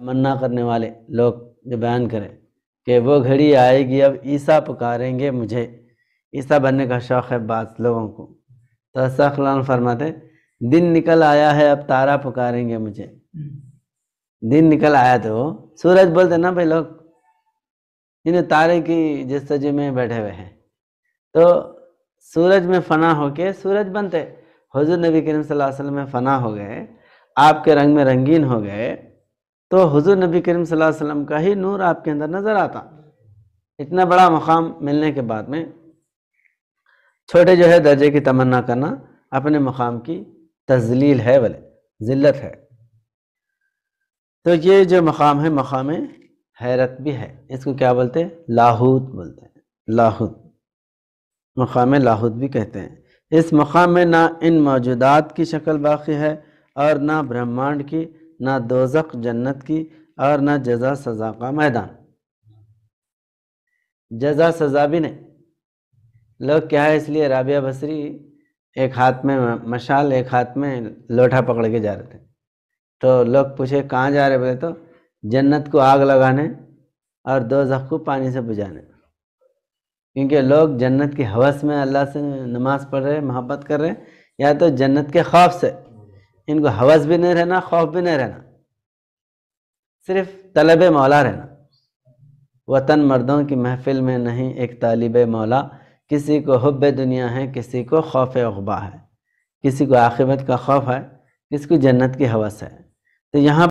तमन्ना करने वाले लोग जो बयान करें कि वो घड़ी आएगी अब ईसा पुकारेंगे मुझे ईसा बनने का शौक़ है बात लोगों को तो सखलान फरमाते दिन निकल आया है अब तारा पुकारेंगे मुझे दिन निकल आया तो सूरज बोलते ना भाई लोग इन्हें तारे की जिस तजे में बैठे हुए हैं तो सूरज में फना होके सूरज बनते हजूर नबी करीम सल्लल्लाहु अलैहि वसल्लम में फना हो गए आपके रंग में रंगीन हो गए तो हुजूर नबी करीम सल्लल्लाहु अलैहि वसल्लम का ही नूर आपके अंदर नज़र आता इतना बड़ा मकाम मिलने के बाद में छोटे जो है दर्जे की तमन्ना करना अपने मकाम की तजलील है बोले ज़िल्लत है तो ये जो मकाम है मकाम हैरत भी है इसको क्या बोलते हैं लाहूत बोलते हैं लाहूत मकाम लाहूत भी कहते हैं इस मकाम में ना इन मौजूदात की शक्ल बाकी है और ना ब्रह्मांड की ना दोजक जन्नत की और ना जजा सज़ा का मैदान जजा सज़ा भी नहीं लोग क्या है इसलिए राबिया बसरी एक हाथ में मशाल एक हाथ में लोटा पकड़ के जा रहे थे तो लोग पूछे कहाँ जा रहे बोले तो जन्नत को आग लगाने और दो को पानी से बुझाने क्योंकि लोग जन्नत की हवस में अल्लाह से नमाज़ पढ़ रहे मोहब्बत कर रहे या तो जन्नत के खौफ से इनको हवस भी नहीं रहना खौफ भी नहीं रहना सिर्फ तलब मौला रहना वतन मर्दों की महफिल में नहीं एक तालिब मौला किसी को हब दुनिया है किसी को खौफ अखबा है किसी को आखिबत का खौफ है किसी को जन्नत की हवस है तो यहाँ